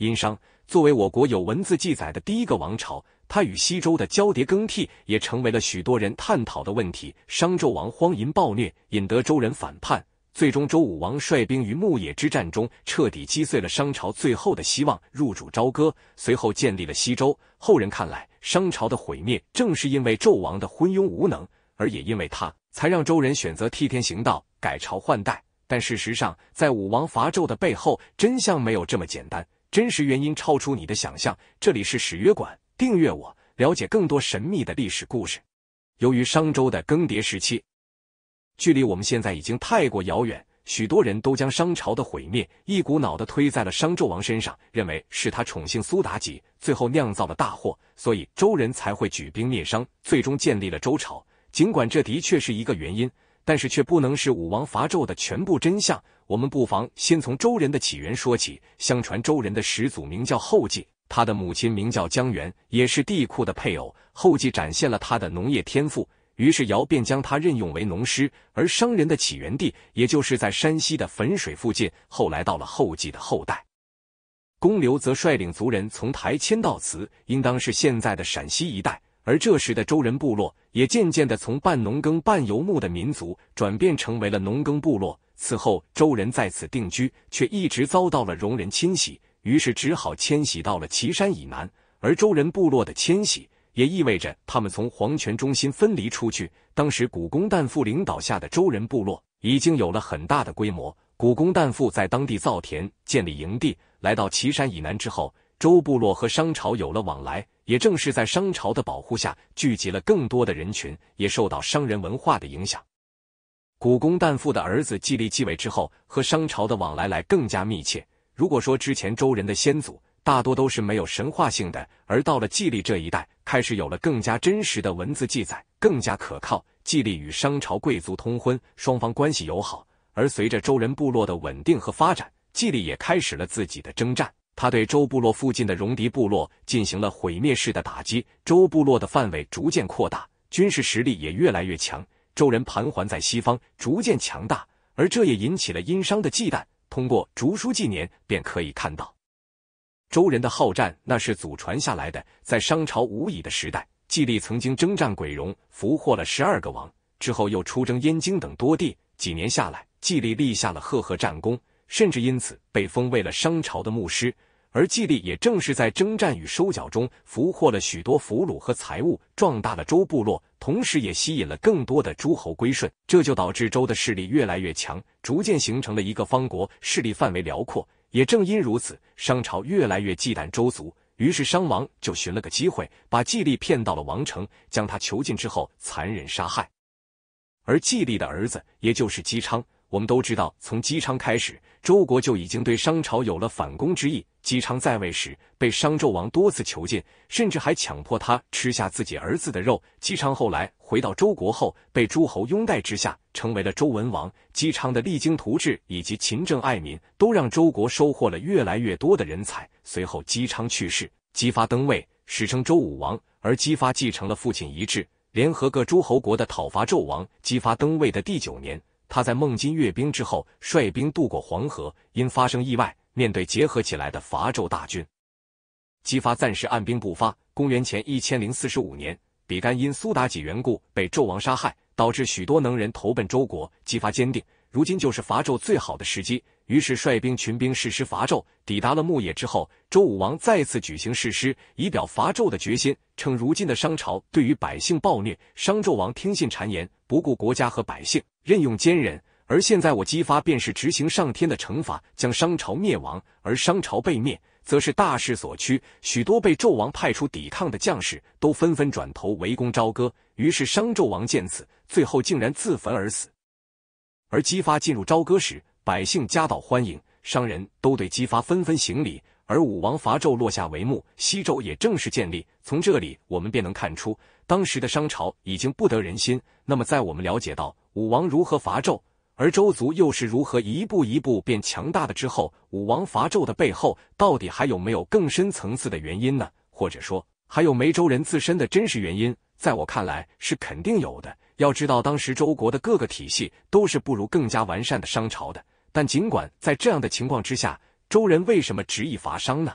殷商作为我国有文字记载的第一个王朝，它与西周的交叠更替也成为了许多人探讨的问题。商纣王荒淫暴虐，引得周人反叛，最终周武王率兵于牧野之战中彻底击碎了商朝最后的希望，入主朝歌，随后建立了西周。后人看来，商朝的毁灭正是因为纣王的昏庸无能，而也因为他才让周人选择替天行道，改朝换代。但事实上，在武王伐纣的背后，真相没有这么简单。真实原因超出你的想象。这里是史约馆，订阅我，了解更多神秘的历史故事。由于商周的更迭时期，距离我们现在已经太过遥远，许多人都将商朝的毁灭一股脑的推在了商纣王身上，认为是他宠幸苏妲己，最后酿造了大祸，所以周人才会举兵灭商，最终建立了周朝。尽管这的确是一个原因，但是却不能是武王伐纣的全部真相。我们不妨先从周人的起源说起。相传，周人的始祖名叫后稷，他的母亲名叫姜元，也是帝喾的配偶。后稷展现了他的农业天赋，于是尧便将他任用为农师。而商人的起源地，也就是在山西的汾水附近，后来到了后稷的后代，公刘则率领族人从台迁到祠，应当是现在的陕西一带。而这时的周人部落，也渐渐的从半农耕半游牧的民族，转变成为了农耕部落。此后，周人在此定居，却一直遭到了戎人侵袭，于是只好迁徙到了岐山以南。而周人部落的迁徙，也意味着他们从皇权中心分离出去。当时，古公旦父领导下的周人部落已经有了很大的规模。古公旦父在当地造田，建立营地。来到岐山以南之后，周部落和商朝有了往来，也正是在商朝的保护下，聚集了更多的人群，也受到商人文化的影响。古公旦父的儿子季历继位之后，和商朝的往来来更加密切。如果说之前周人的先祖大多都是没有神话性的，而到了季历这一代，开始有了更加真实的文字记载，更加可靠。季历与商朝贵族通婚，双方关系友好。而随着周人部落的稳定和发展，季历也开始了自己的征战。他对周部落附近的戎狄部落进行了毁灭式的打击，周部落的范围逐渐扩大，军事实力也越来越强。周人盘桓在西方，逐渐强大，而这也引起了殷商的忌惮。通过竹书纪年便可以看到，周人的好战那是祖传下来的。在商朝无已的时代，季历曾经征战鬼戎，俘获了十二个王，之后又出征燕京等多地，几年下来，季历立下了赫赫战功，甚至因此被封为了商朝的牧师。而季历也正是在征战与收缴中，俘获了许多俘虏和财物，壮大了周部落，同时也吸引了更多的诸侯归顺，这就导致周的势力越来越强，逐渐形成了一个方国，势力范围辽阔。也正因如此，商朝越来越忌惮周族，于是商王就寻了个机会，把季历骗到了王城，将他囚禁之后残忍杀害。而季历的儿子，也就是姬昌。我们都知道，从姬昌开始，周国就已经对商朝有了反攻之意。姬昌在位时，被商纣王多次囚禁，甚至还强迫他吃下自己儿子的肉。姬昌后来回到周国后，被诸侯拥戴之下，成为了周文王。姬昌的励精图治以及勤政爱民，都让周国收获了越来越多的人才。随后，姬昌去世，姬发登位，史称周武王。而姬发继承了父亲遗志，联合各诸侯国的讨伐纣王。姬发登位的第九年。他在孟津阅兵之后，率兵渡过黄河，因发生意外，面对结合起来的伐纣大军，姬发暂时按兵不发。公元前一千零四十五年，比干因苏妲己缘故被纣王杀害，导致许多能人投奔周国。姬发坚定，如今就是伐纣最好的时机，于是率兵群兵誓师伐纣。抵达了牧野之后，周武王再次举行誓师，以表伐纣的决心，称如今的商朝对于百姓暴虐，商纣王听信谗言，不顾国家和百姓。任用奸人，而现在我姬发便是执行上天的惩罚，将商朝灭亡。而商朝被灭，则是大势所趋。许多被纣王派出抵抗的将士，都纷纷转头围攻朝歌。于是商纣王见此，最后竟然自焚而死。而姬发进入朝歌时，百姓夹道欢迎，商人都对姬发纷纷行礼。而武王伐纣落下帷幕，西周也正式建立。从这里我们便能看出，当时的商朝已经不得人心。那么，在我们了解到。武王如何伐纣，而周族又是如何一步一步变强大的？之后，武王伐纣的背后，到底还有没有更深层次的原因呢？或者说，还有梅州人自身的真实原因？在我看来，是肯定有的。要知道，当时周国的各个体系都是不如更加完善的商朝的，但尽管在这样的情况之下，周人为什么执意伐商呢？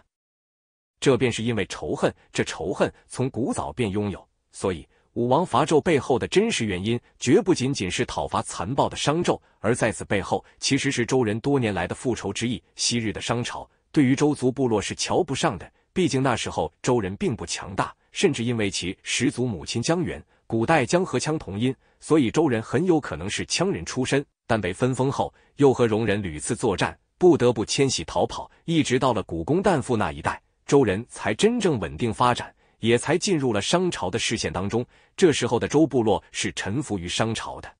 这便是因为仇恨，这仇恨从古早便拥有，所以。武王伐纣背后的真实原因，绝不仅仅是讨伐残暴的商纣，而在此背后，其实是周人多年来的复仇之意。昔日的商朝对于周族部落是瞧不上的，毕竟那时候周人并不强大，甚至因为其始祖母亲姜源，古代江和羌同音，所以周人很有可能是羌人出身，但被分封后又和戎人屡次作战，不得不迁徙逃跑，一直到了古公旦父那一代，周人才真正稳定发展。也才进入了商朝的视线当中。这时候的周部落是臣服于商朝的，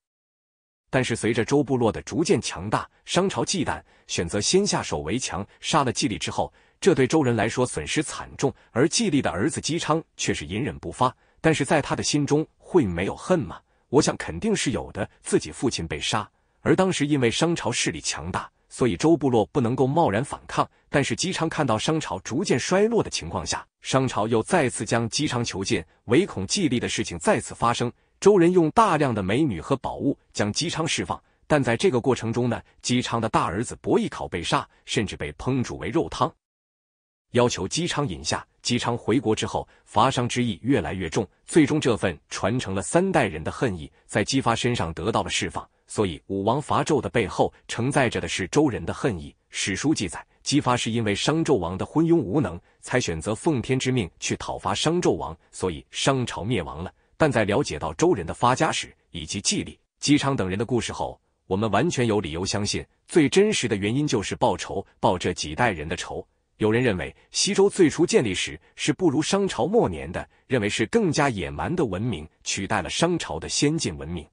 但是随着周部落的逐渐强大，商朝忌惮，选择先下手为强，杀了季历之后，这对周人来说损失惨重。而季历的儿子姬昌却是隐忍不发，但是在他的心中会没有恨吗？我想肯定是有的。自己父亲被杀，而当时因为商朝势力强大。所以周部落不能够贸然反抗，但是姬昌看到商朝逐渐衰落的情况下，商朝又再次将姬昌囚禁，唯恐继立的事情再次发生。周人用大量的美女和宝物将姬昌释放，但在这个过程中呢，姬昌的大儿子伯邑考被杀，甚至被烹煮为肉汤，要求姬昌饮下。姬昌回国之后，伐商之意越来越重，最终这份传承了三代人的恨意，在姬发身上得到了释放。所以武王伐纣的背后承载着的是周人的恨意。史书记载，姬发是因为商纣王的昏庸无能，才选择奉天之命去讨伐商纣王，所以商朝灭亡了。但在了解到周人的发家史以及纪历、姬昌等人的故事后，我们完全有理由相信，最真实的原因就是报仇，报这几代人的仇。有人认为，西周最初建立时是不如商朝末年的，认为是更加野蛮的文明取代了商朝的先进文明。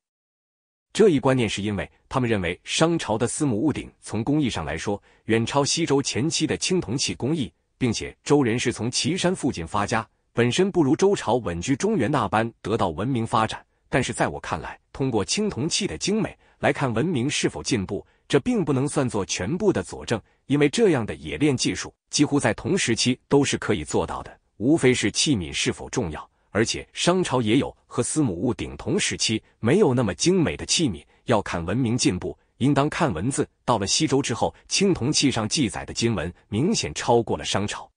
这一观念是因为他们认为商朝的司母戊鼎从工艺上来说远超西周前期的青铜器工艺，并且周人是从岐山附近发家，本身不如周朝稳居中原那般得到文明发展。但是在我看来，通过青铜器的精美来看文明是否进步，这并不能算作全部的佐证。因为这样的冶炼技术，几乎在同时期都是可以做到的，无非是器皿是否重要。而且商朝也有和司母戊鼎同时期没有那么精美的器皿。要看文明进步，应当看文字。到了西周之后，青铜器上记载的金文明显超过了商朝，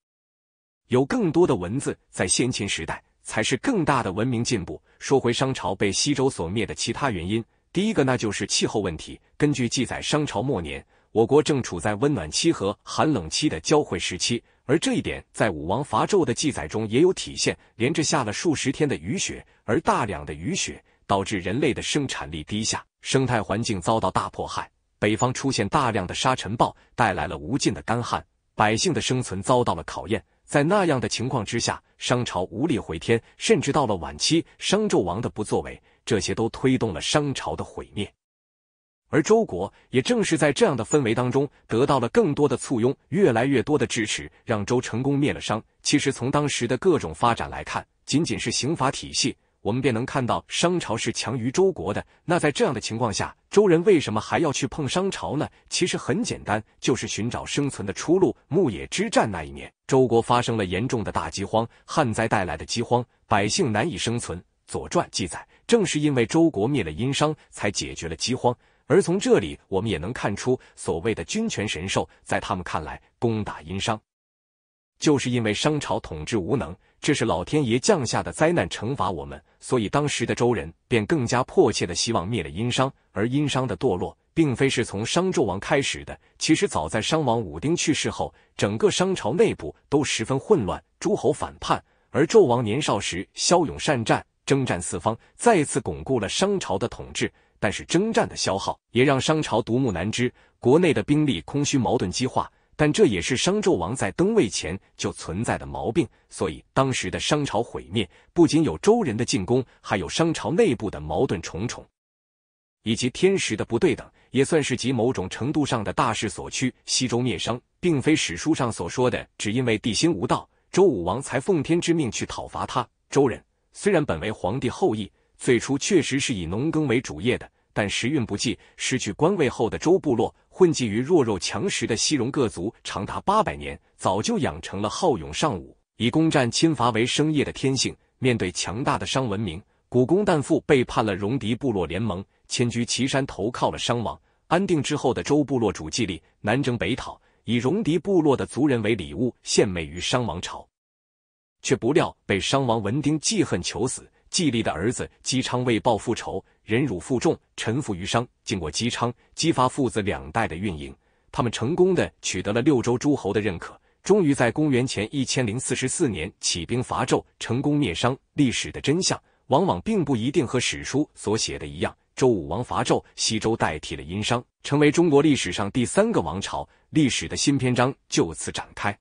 有更多的文字。在先秦时代，才是更大的文明进步。说回商朝被西周所灭的其他原因，第一个那就是气候问题。根据记载，商朝末年。我国正处在温暖期和寒冷期的交汇时期，而这一点在武王伐纣的记载中也有体现。连着下了数十天的雨雪，而大量的雨雪导致人类的生产力低下，生态环境遭到大破坏。北方出现大量的沙尘暴，带来了无尽的干旱，百姓的生存遭到了考验。在那样的情况之下，商朝无力回天，甚至到了晚期，商纣王的不作为，这些都推动了商朝的毁灭。而周国也正是在这样的氛围当中，得到了更多的簇拥，越来越多的支持，让周成功灭了商。其实从当时的各种发展来看，仅仅是刑法体系，我们便能看到商朝是强于周国的。那在这样的情况下，周人为什么还要去碰商朝呢？其实很简单，就是寻找生存的出路。牧野之战那一年，周国发生了严重的大饥荒，旱灾带来的饥荒，百姓难以生存。《左传》记载，正是因为周国灭了殷商，才解决了饥荒。而从这里，我们也能看出，所谓的军权神兽，在他们看来，攻打殷商，就是因为商朝统治无能，这是老天爷降下的灾难，惩罚我们。所以，当时的周人便更加迫切的希望灭了殷商。而殷商的堕落，并非是从商纣王开始的。其实，早在商王武丁去世后，整个商朝内部都十分混乱，诸侯反叛。而纣王年少时骁勇善战，征战四方，再次巩固了商朝的统治。但是征战的消耗也让商朝独木难支，国内的兵力空虚，矛盾激化。但这也是商纣王在登位前就存在的毛病，所以当时的商朝毁灭，不仅有周人的进攻，还有商朝内部的矛盾重重，以及天时的不对等，也算是及某种程度上的大势所趋。西周灭商，并非史书上所说的只因为帝心无道，周武王才奉天之命去讨伐他。周人虽然本为皇帝后裔。最初确实是以农耕为主业的，但时运不济，失去官位后的周部落混迹于弱肉强食的西戎各族，长达八百年，早就养成了好勇尚武、以攻占侵伐为生业的天性。面对强大的商文明，古公旦父背叛了戎狄部落联盟，迁居岐山，投靠了商王。安定之后的周部落主祭礼，南征北讨，以戎狄部落的族人为礼物献媚于商王朝，却不料被商王文丁记恨，求死。季历的儿子姬昌为报复仇，忍辱负重，臣服于商。经过姬昌、姬发父子两代的运营，他们成功的取得了六周诸侯的认可，终于在公元前一千零四十四年起兵伐纣，成功灭商。历史的真相往往并不一定和史书所写的一样。周武王伐纣，西周代替了殷商，成为中国历史上第三个王朝。历史的新篇章就此展开。